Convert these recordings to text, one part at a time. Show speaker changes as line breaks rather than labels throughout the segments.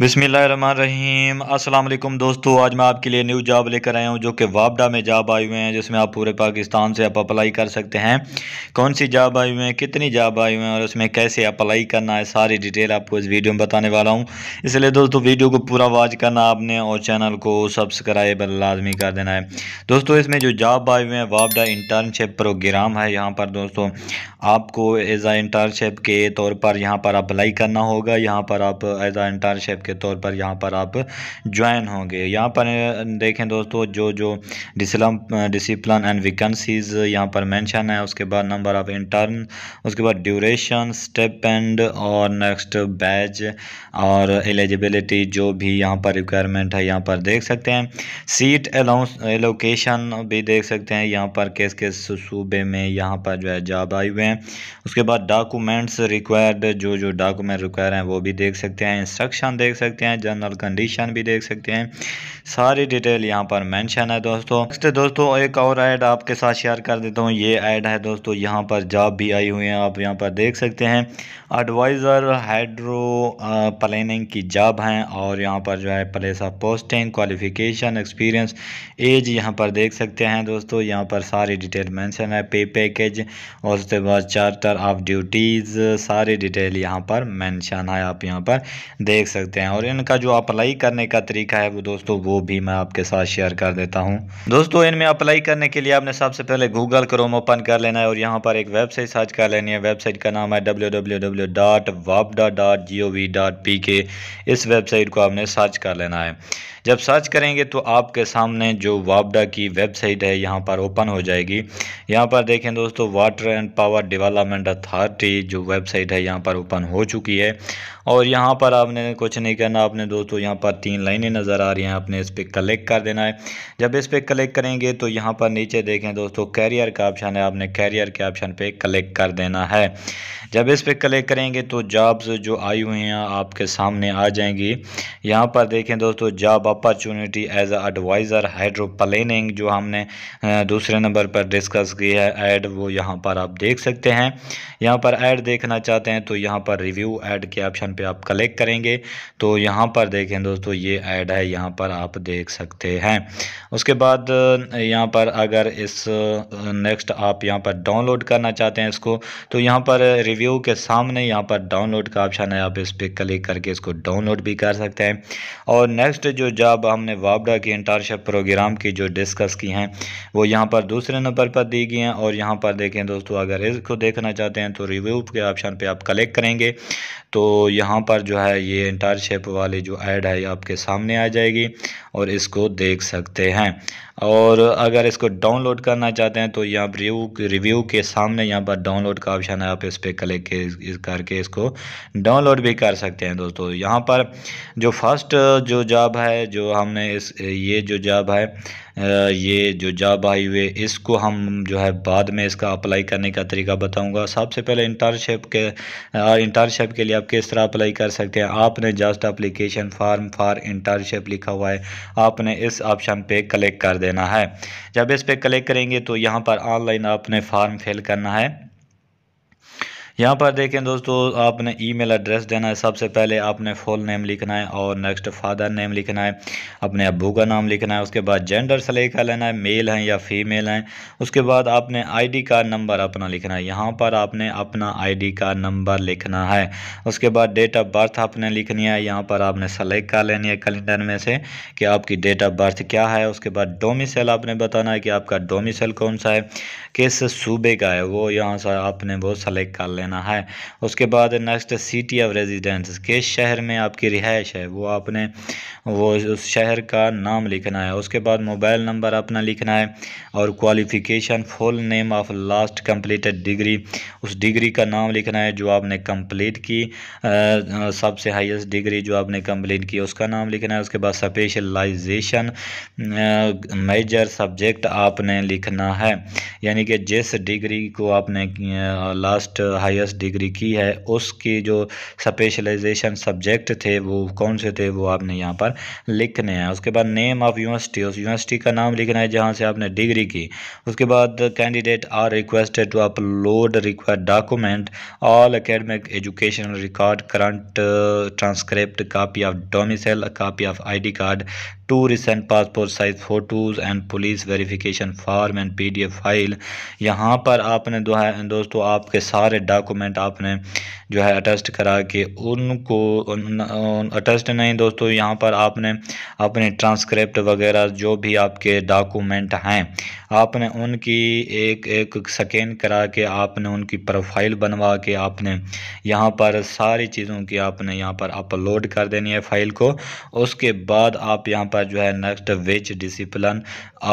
बिसमीम अल्लाम दोस्तों आज मैं आपके लिए न्यू जॉब लेकर आया हूँ जो कि वापडा में जॉब आए हुए हैं जिसमें आप पूरे पाकिस्तान से आप अप्लाई कर सकते हैं कौन सी जॉब आई हुई हैं कितनी जॉब आई हुई हैं और उसमें कैसे अप्लाई करना है सारी डिटेल आपको इस वीडियो में बताने वाला हूँ इसलिए दोस्तों वीडियो को पूरा वॉच करना आपने और चैनल को सब्सक्राइब लाजमी कर देना है दोस्तों इसमें जो जॉब आए हुए हैं वापडा इंटर्नशिप प्रोग्राम है यहाँ पर दोस्तों आपको एज आ इंटर्नशिप के तौर पर यहाँ पर अप्लाई करना होगा यहाँ पर आप एज आ इंटर्नशिप के तौर पर यहाँ पर आप ज्वाइन होंगे यहाँ पर देखें दोस्तों जो जो डिसम डिसिप्लिन एंड वैकेंसीज यहाँ पर मेंशन है उसके बाद नंबर ऑफ़ इंटर्न उसके बाद ड्यूरेशन स्टेप एंड और नेक्स्ट बैच और एलिजिबिलिटी जो भी यहाँ पर रिक्वायरमेंट है यहाँ पर देख सकते हैं सीट अलाउंस एलोकेशन भी देख सकते हैं यहाँ पर किस किस सूबे में यहाँ पर जो है जॉब आई हुए हैं उसके बाद डॉक्यूमेंट्स रिक्वायर्ड जो जो डॉक्यूमेंट रिक्वायर हैं वो भी देख सकते हैं इंस्ट्रक्शन देख सकते हैं जनरल कंडीशन भी देख सकते हैं सारी डिटेल यहाँ पर मैंशन है दोस्तों नेक्स्ट दोस्तों एक और ऐड आपके साथ शेयर कर देता हूँ ये ऐड है दोस्तों यहाँ पर जॉब भी आई हुई है आप यहाँ पर देख सकते हैं एडवाइज़र हाइड्रो प्लानिंग की जॉब हैं और यहाँ पर जो है place of posting qualification experience age यहाँ पर देख सकते हैं दोस्तों यहाँ पर सारी डिटेल मेंशन है पे पैकेज और उसके बाद चार्टर ऑफ ड्यूटीज़ सारी डिटेल यहाँ पर मेंशन है आप यहाँ पर देख सकते हैं हैं और इनका जो अप्लाई करने का तरीका है वो दोस्तों वो भी मैं आपके साथ शेयर कर देता हूँ दोस्तों इनमें अप्लाई करने के लिए आपने सबसे पहले गूगल क्रोम ओपन कर लेना है और यहाँ पर एक वेबसाइट सर्च कर लेनी है वेबसाइट का नाम है डब्ल्यू इस वेबसाइट को आपने सर्च कर लेना है जब सर्च करेंगे तो आपके सामने जो वापडा की वेबसाइट है यहाँ पर ओपन हो जाएगी यहाँ पर देखें दोस्तों water and power development authority जो वेबसाइट है यहाँ पर ओपन हो चुकी है और यहाँ पर आपने कुछ नहीं करना आपने दोस्तों यहाँ पर तीन लाइनें नज़र आ रही हैं आपने इस पर क्लिक कर देना है जब इस पर क्लिक करेंगे तो यहाँ पर नीचे देखें दोस्तों कैरियर का ऑप्शन है आपने कैरियर के ऑप्शन पर क्लिक कर देना है जब इस पर क्लिक करेंगे तो जॉब्स जो आई हुई हैं आपके सामने आ जाएंगी यहाँ पर देखें दोस्तों job opportunity as adviser hydro planning जो हमने दूसरे नंबर पर डिस्कस की है ऐड वो यहाँ पर आप देख सकते हैं यहाँ पर ऐड देखना चाहते हैं तो यहाँ पर रिव्यू ऐड के ऑप्शन पे आप क्लिक करेंगे तो यहाँ पर देखें दोस्तों ये ऐड है यहाँ पर आप देख सकते हैं उसके बाद यहाँ पर अगर इस नेक्स्ट आप यहाँ पर डाउनलोड करना चाहते हैं इसको तो यहाँ पर रिव्यू के सामने यहाँ पर डाउनलोड का ऑप्शन है आप इस पर क्लिक करके इसको डाउनलोड भी कर सकते हैं और नेक्स्ट जो जॉब हमने वाबडा की इंटर्नशिप प्रोग्राम की जो डिस्कस की हैं वो यहाँ पर दूसरे नंबर पर दी गई हैं और यहाँ पर देखें दोस्तों अगर इसको देखना चाहते हैं तो रिव्यू के ऑप्शन पे आप कलेक्ट करेंगे तो यहाँ पर जो है ये इंटर्नशिप वाली जो ऐड है आपके सामने आ जाएगी और इसको देख सकते हैं और अगर इसको डाउनलोड करना चाहते हैं तो यहाँ रिव्यू रिव्यू के सामने यहाँ पर डाउनलोड का ऑप्शन है आप इस पर क्लिक करके इसको डाउनलोड भी कर सकते हैं दोस्तों यहाँ पर जो फर्स्ट जो जॉब है जो हमने इस ये जो जॉब है ये जो जॉब आई हुई इसको हम जो है बाद में इसका अप्लाई करने का तरीका बताऊंगा सबसे पहले इंटर्नशिप के इंटर्नशिप के लिए आप किस तरह अप्लाई कर सकते हैं आपने just application form for internship लिखा हुआ है आपने इस ऑप्शन पे क्लिक कर देना है जब इस पर क्लिक करेंगे तो यहाँ पर ऑनलाइन आपने फार्म फिल करना है यहाँ पर देखें दोस्तों आपने ईमेल एड्रेस देना है सबसे पहले आपने फुल नेम लिखना है और नेक्स्ट फादर नेम लिखना है अपने अबू का नाम लिखना है उसके बाद जेंडर सेलेक्ट कर लेना है मेल हैं या फीमेल हैं उसके बाद आपने आईडी कार्ड नंबर अपना लिखना है यहाँ पर आपने अपना आईडी कार्ड नंबर लिखना है उसके बाद डेट ऑफ बर्थ आपने लिखनी है यहाँ पर आपने सेलेक्ट कर लेनी है कैलेंडर में से कि आपकी डेट ऑफ बर्थ क्या है उसके बाद डोमिसल आपने बताना है कि आपका डोमिसल कौन सा है किस सूबे का है वो यहाँ से आपने वो सेलेक्ट कर लेना लेना है उसके बाद नेक्स्ट सिटी ऑफ रेजिडेंस किस शहर में आपकी रिहाइश है वो आपने वो उस शहर का नाम लिखना है उसके बाद मोबाइल नंबर अपना लिखना है और qualification full name of last completed degree उस डिग्री का नाम लिखना है जो आपने कंप्लीट की सबसे हाईएस्ट डिग्री जो आपने कंप्लीट की उसका नाम लिखना है उसके बाद स्पेशलाइजेशन मेजर सब्जेक्ट आपने लिखना है यानी कि जिस डिग्री को आपने लास्ट हाई बायस डिग्री की है उसकी जो स्पेशलाइजेशन सब्जेक्ट थे वो कौन से थे वो आपने यहाँ पर लिखने हैं उसके बाद नेम ऑफ़ यूनिवर्सिटी उस यूनिवर्सिटी का नाम लिखना है जहाँ से आपने डिग्री की उसके बाद candidate are requested to upload required document all academic education record current transcript copy of domicile copy of I card two recent passport size photos and police verification form and PDF file यहाँ पर आपने दो है दोस्तों आपके सारे document आपने जो है अटस्ट करा के उनको अटस्ट नहीं दोस्तों यहाँ पर आपने अपने ट्रांसक्रिप्ट वगैरह जो भी आपके डॉक्यूमेंट हैं आपने उनकी एक एक स्कैन करा के आपने उनकी प्रोफाइल बनवा के आपने यहाँ पर सारी चीज़ों की आपने यहाँ पर अपलोड कर देनी है फ़ाइल को उसके बाद आप यहाँ पर पर जो है next which discipline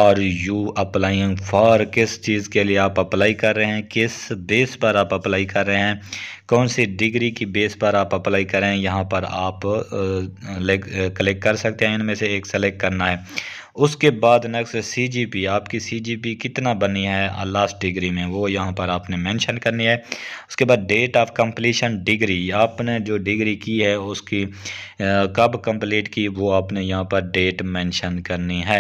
are you applying for किस चीज़ के लिए आप अप्लाई कर रहे हैं किस बेस पर आप अप्लाई कर रहे हैं कौन सी डिग्री की बेस पर आप अप्लाई करें यहाँ पर आप कलेक्ट कर सकते हैं इनमें से एक सेलेक्ट करना है उसके बाद नेक्स्ट सी जी पी आपकी सी जी पी कितना बनी है लास्ट डिग्री में वो यहाँ पर आपने मेंशन करनी है उसके बाद डेट ऑफ कंप्लीशन डिग्री आपने जो डिग्री की है उसकी कब कंप्लीट की वो आपने यहाँ पर डेट मेंशन करनी है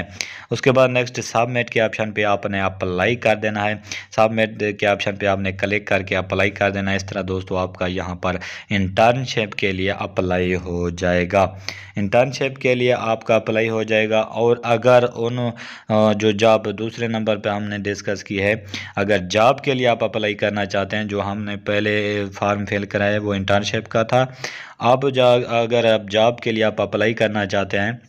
उसके बाद नेक्स्ट सबमिट के ऑप्शन पे आपने अप्लाई कर देना है सबमिट के ऑप्शन पे आपने क्लिक करके अप्लाई कर देना है इस तरह दोस्तों आपका यहाँ पर इंटर्नशिप के लिए अप्लाई हो जाएगा इंटर्नशिप के लिए आपका अप्लाई हो जाएगा और अगर अगर उन जो जॉब दूसरे नंबर पे हमने डिस्कस की है अगर जॉब के लिए आप अप्लाई करना चाहते हैं जो हमने पहले फार्म फिल कराया वो इंटर्नशिप का था अब जा अगर आप जॉब के लिए आप अप्लाई करना चाहते हैं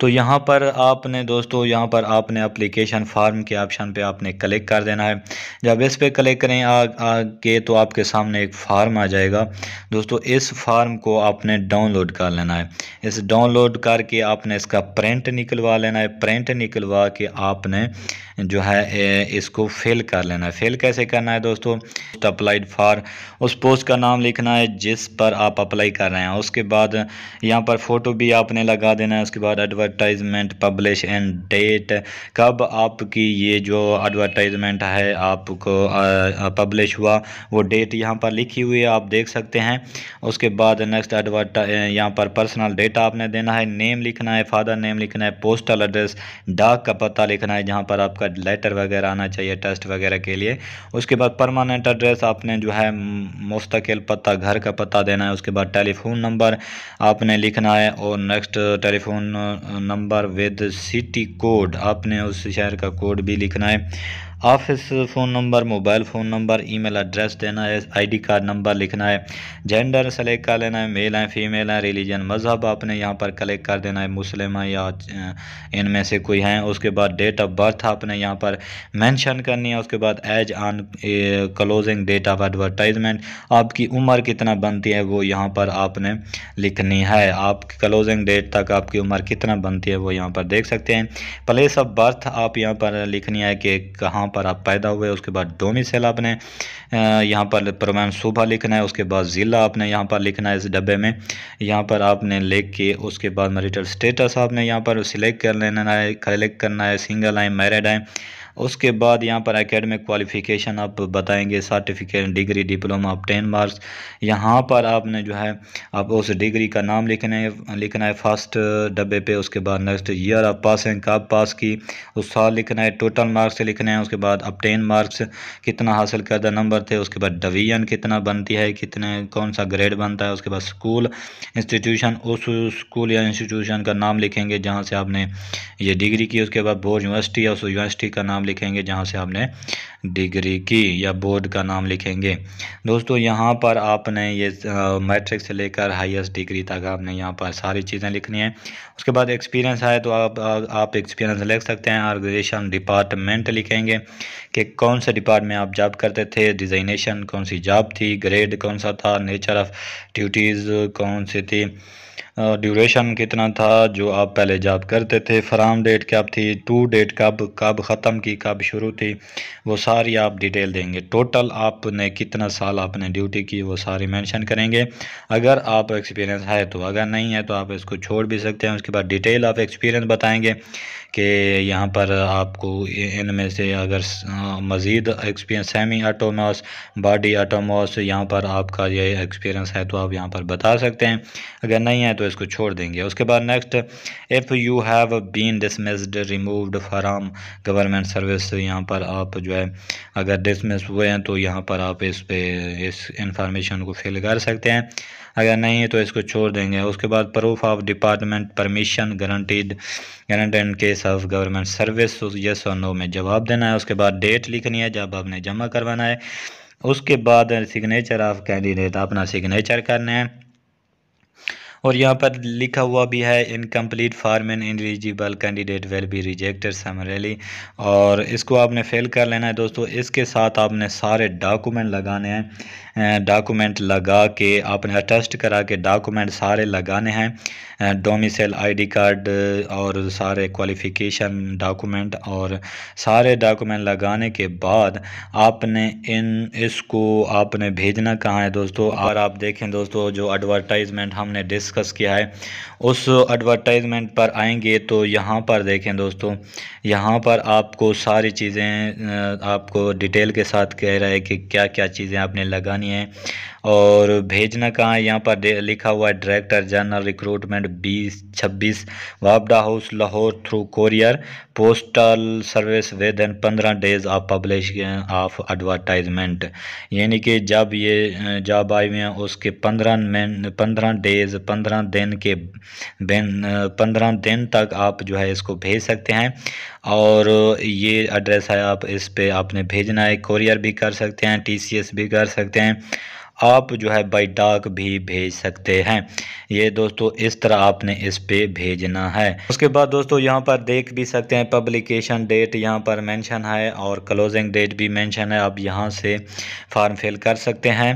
तो यहाँ पर आपने दोस्तों यहाँ पर आपने अप्लीकेशन फार्म के ऑप्शन पे आपने क्लिक कर देना है जब इस पर क्लिक करें आगे तो आपके सामने एक फार्म आ जाएगा दोस्तों इस फार्म को आपने डाउनलोड कर लेना है इस डाउनलोड करके आपने इसका प्रिंट निकलवा लेना है प्रिंट निकलवा के आपने जो है इसको फिल कर लेना है फिल कैसे करना है दोस्तों अप्लाइड फॉर उस पोस्ट का नाम लिखना है जिस पर आप अप्लाई कर रहे हैं उसके बाद यहाँ पर फ़ोटो भी आपने लगा देना है उसके बाद advert advertisement publish end date कब आपकी ये जो एडवर्टाइजमेंट है आपको पब्लिश हुआ वो डेट यहाँ पर लिखी हुई है आप देख सकते हैं उसके बाद नेक्स्ट एडवर्टा यहाँ पर पर्सनल डेटा आपने देना है नेम लिखना है फादर नेम लिखना है पोस्टल एड्रेस डाक का पता लिखना है जहाँ पर आपका लेटर वगैरह आना चाहिए टेस्ट वगैरह के लिए उसके बाद परमानेंट एड्रेस आपने जो है मुस्तकिल पता घर का पता देना है उसके बाद टेलीफोन नंबर आपने लिखना है और next telephone number with city code आपने उस शहर का कोड भी लिखना है office phone number mobile phone number email address देना है आईडी कार्ड नंबर लिखना है जेंडर सेलेक्ट कर लेना है मेल है फीमेल है रिलीजन मज़हब आपने यहाँ पर कलेक्ट कर देना है मुस्लिम है या इनमें से कोई हैं उसके बाद डेट ऑफ बर्थ आपने यहाँ पर मैंशन करनी है उसके बाद age on closing date of advertisement आपकी उम्र कितना बनती है वो यहाँ पर आपने लिखनी है आप क्लोजिंग डेट तक आपकी उम्र कितना बनती है वो यहाँ पर देख सकते हैं प्लेस ऑफ बर्थ आप यहाँ पर लिखनी है कि कहाँ यहाँ पर आप पैदा हुए उसके बाद डोमिसल आपने यहाँ पर प्रमाण सूबा लिखना है उसके बाद ज़िला आपने यहाँ पर लिखना है इस डब्बे में यहाँ पर आपने लिख के उसके बाद मैरिटल स्टेटस आपने यहाँ पर सिलेक्ट कर लेना है कलेक्ट करना है सिंगल आए मैरिड आए उसके बाद यहाँ पर अकेडमिक क्वालिफ़िकेशन आप बताएंगे सर्टिफिकेट डिग्री डिप्लोमा आप टेन मार्क्स यहाँ पर आपने जो है आप उस डिग्री का नाम लिखना है लिखना है फर्स्ट डब्बे पे उसके बाद नेक्स्ट ईयर आप पास हैं कब पास की उस साल लिखना है टोटल मार्क्स लिखना है उसके बाद अब टेन मार्क्स कितना हासिल करदा नंबर थे उसके बाद डिवीजन कितना बनती है कितने कौन सा ग्रेड बनता है उसके बाद स्कूल इंस्टीट्यूशन उस स्कूल या इंस्टीट्यूशन का नाम लिखेंगे जहाँ से आपने ये डिग्री की उसके बाद बोर्ड यूनिवर्सिटी या उस यूनिवर्सिटी का नाम लिखेंगे जहाँ से हमने डिग्री की या बोर्ड का नाम लिखेंगे दोस्तों यहाँ पर आपने ये मैट्रिक से लेकर हाईएस्ट डिग्री तक आपने यहाँ पर सारी चीज़ें लिखनी है उसके बाद एक्सपीरियंस आए तो आप आप एक्सपीरियंस लिख सकते हैं ऑर्गेनाइजेशन डिपार्टमेंट लिखेंगे कि कौन से डिपार्टमेंट आप जॉब करते थे डिजाइनेशन कौन सी जॉब थी ग्रेड कौन सा था नेचर ऑफ ड्यूटीज़ कौन सी थी ड्यूरेशन कितना था जो आप पहले जॉब करते थे फ्राम डेट कब थी टू डेट कब कब ख़त्म की कब शुरू थी वो सा सारी आप डिटेल देंगे टोटल आपने कितना साल आपने ड्यूटी की वो सारी मेंशन करेंगे अगर आप एक्सपीरियंस है तो अगर नहीं है तो आप इसको छोड़ भी सकते हैं उसके बाद डिटेल आप एक्सपीरियंस बताएंगे कि यहाँ पर आपको इनमें से अगर मज़ीद experience semi autonomous body autonomous यहाँ पर आपका ये एक्सपीरियंस है तो आप यहाँ पर बता सकते हैं अगर नहीं है तो इसको छोड़ देंगे उसके बाद next if you have been dismissed removed from government service यहाँ पर आप जो है अगर डिसमिस हुए हैं तो यहाँ पर आप इस पर इस इंफॉर्मेशन को फिल कर सकते हैं अगर नहीं है तो इसको छोड़ देंगे उसके बाद proof of department permission guaranteed guarantee in case of government service yes और नो में जवाब देना है उसके बाद डेट लिखनी है जब आपने जमा करवाना है उसके बाद सिग्नेचर ऑफ कैंडिडेट अपना सिग्नेचर करना है और यहाँ पर लिखा हुआ भी है incomplete form ineligible candidate will be rejected summarily और इसको आपने फेल कर लेना है दोस्तों इसके साथ आपने सारे डॉक्यूमेंट लगाने हैं डॉक्यूमेंट लगा के आपने अटेस्ट करा के डॉक्यूमेंट सारे लगाने हैं डोमिसल आईडी कार्ड और सारे क्वालिफिकेशन डॉक्यूमेंट और सारे डॉक्यूमेंट लगाने के बाद आपने इन इसको आपने भेजना कहाँ है दोस्तों और आप देखें दोस्तों जो एडवर्टाइजमेंट हमने डिस्कस किया है उस एडवर्टाइजमेंट पर आएंगे तो यहाँ पर देखें दोस्तों यहाँ पर आपको सारी चीज़ें आपको डिटेल के साथ कह रहा है कि क्या क्या चीज़ें आपने लगानी नहीं है और भेजना कहाँ यहाँ पर लिखा हुआ है डायरेक्टर जनरल रिक्रूटमेंट बीस छब्बीस वापडा house Lahore through courier postal service within पंद्रह days of publish of advertisement यानी कि जब ये जॉब आई हुई है उसके पंद्रह मिन पंद्रह डेज पंद्रह दिन के पंद्रह दिन तक आप जो है इसको भेज सकते हैं और ये एड्रेस है आप इस पर आपने भेजना है कोरियर भी कर सकते हैं टीसीएस भी कर सकते हैं आप जो है बाई डाक भी भेज सकते हैं ये दोस्तों इस तरह आपने इस पर भेजना है उसके बाद दोस्तों यहाँ पर देख भी सकते हैं पब्लिकेशन डेट यहाँ पर मेंशन है और क्लोजिंग डेट भी मेंशन है आप यहाँ से फॉर्म फिल कर सकते हैं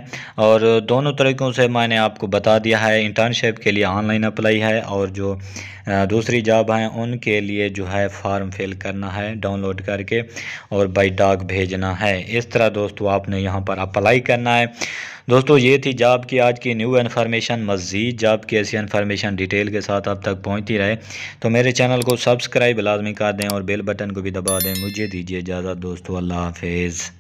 और दोनों तरीक़ों से मैंने आपको बता दिया है इंटर्नशिप के लिए ऑनलाइन अप्लाई है और जो दूसरी जॉब हैं उनके लिए जो है फॉर्म फिल करना है डाउनलोड करके और बाई डाक भेजना है इस तरह दोस्तों आपने यहाँ पर अप्लाई करना है दोस्तों ये थी जॉब की आज की न्यू इन्फॉर्मेशन मज़ीद जॉब की ऐसी इन्फॉर्मेशन डिटेल के साथ अब तक पहुँचती रहे तो मेरे चैनल को सब्सक्राइब लाजमी कर दें और बेल बटन को भी दबा दें मुझे दीजिए इजाज़त दोस्तों अल्लाह हाफिज़